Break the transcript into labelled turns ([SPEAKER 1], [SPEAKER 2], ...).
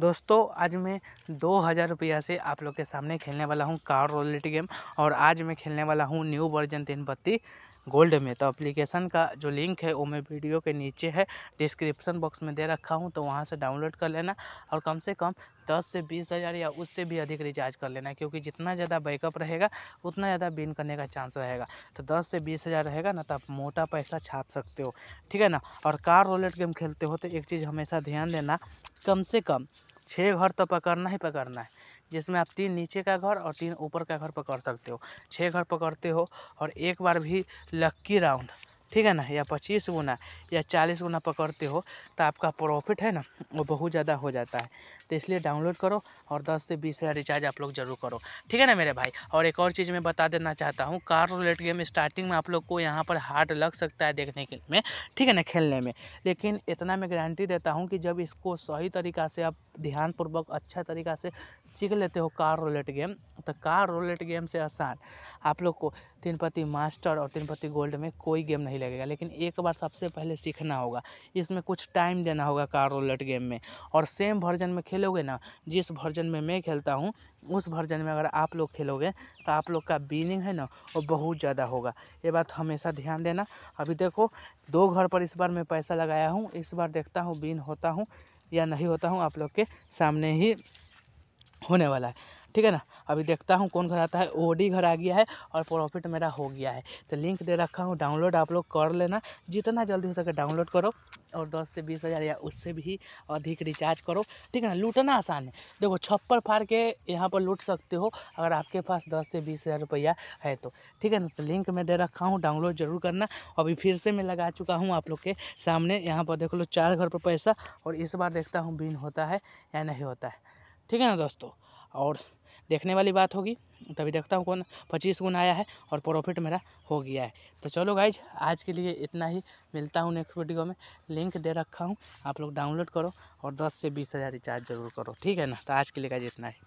[SPEAKER 1] दोस्तों आज मैं दो हज़ार रुपया से आप लोग के सामने खेलने वाला हूँ कार रोलेट गेम और आज मैं खेलने वाला हूँ न्यू वर्जन तीन बत्ती गोल्ड में तो एप्लीकेशन का जो लिंक है वो मैं वीडियो के नीचे है डिस्क्रिप्शन बॉक्स में दे रखा हूँ तो वहाँ से डाउनलोड कर लेना और कम से कम दस से बीस हज़ार या उससे भी अधिक रिचार्ज कर लेना क्योंकि जितना ज़्यादा बैकअप रहेगा उतना ज़्यादा बिन करने का चांस रहेगा तो दस से बीस हज़ार रहेगा ना तो आप मोटा पैसा छाप सकते हो ठीक है ना और कार रोलेट गेम खेलते हो तो एक चीज़ हमेशा ध्यान देना कम से कम छः घर तो पकड़ना ही पकड़ना है जिसमें आप तीन नीचे का घर और तीन ऊपर का घर पकड़ सकते हो छः घर पकड़ते हो और एक बार भी लक्की राउंड ठीक है ना या पच्चीस गुना या चालीस गुना पकड़ते हो तो आपका प्रॉफिट है ना वो बहुत ज़्यादा हो जाता है तो इसलिए डाउनलोड करो और दस से बीस हज़ार रिचार्ज आप लोग ज़रूर करो ठीक है ना मेरे भाई और एक और चीज़ मैं बता देना चाहता हूँ कार रोलेट गेम स्टार्टिंग में आप लोग को यहाँ पर हार्ड लग सकता है देखने के में ठीक है ना खेलने में लेकिन इतना मैं गारंटी देता हूँ कि जब इसको सही तरीका से आप ध्यानपूर्वक अच्छा तरीका से सीख लेते हो कार रोलेट गेम तो कार रोलेट गेम से आसान आप लोग को तिरुपति मास्टर और तिरुपति गोल्ड में कोई गेम नहीं लगेगा लेकिन एक बार सबसे पहले सीखना होगा इसमें कुछ टाइम देना होगा कार रोलेट गेम में और सेम वर्जन में खेलोगे ना जिस वर्जन में मैं खेलता हूँ उस वर्जन में अगर आप लोग खेलोगे तो आप लोग का बीनिंग है ना वो बहुत ज़्यादा होगा ये बात हमेशा ध्यान देना अभी देखो दो घर पर इस बार मैं पैसा लगाया हूँ इस बार देखता हूँ बीन होता हूँ या नहीं होता हूँ आप लोग के सामने ही होने वाला है ठीक है ना अभी देखता हूँ कौन घर आता है ओ डी घर आ गया है और प्रॉफिट मेरा हो गया है तो लिंक दे रखा हूँ डाउनलोड आप लोग कर लेना जितना जल्दी हो सके डाउनलोड करो और दस से बीस हज़ार या उससे भी अधिक रिचार्ज करो ठीक है ना लूटना आसान है देखो छप्पर फाड़ के यहाँ पर लूट सकते हो अगर आपके पास दस से बीस हज़ार रुपया है तो ठीक है ना तो लिंक मैं दे रखा हूँ डाउनलोड जरूर करना अभी फिर से मैं लगा चुका हूँ आप लोग के सामने यहाँ पर देख लो चार घर पर पैसा और इस बार देखता हूँ बिन होता है या नहीं होता है ठीक है ना दोस्तों और देखने वाली बात होगी तभी देखता हूँ कौन पच्चीस गुना आया है और प्रॉफिट मेरा हो गया है तो चलो गाइज आज के लिए इतना ही मिलता हूँ नेक्स्ट वीडियो में लिंक दे रखा हूँ आप लोग डाउनलोड करो और दस से बीस हज़ार रिचार्ज ज़रूर करो ठीक है ना तो आज के लिए गाइज इतना ही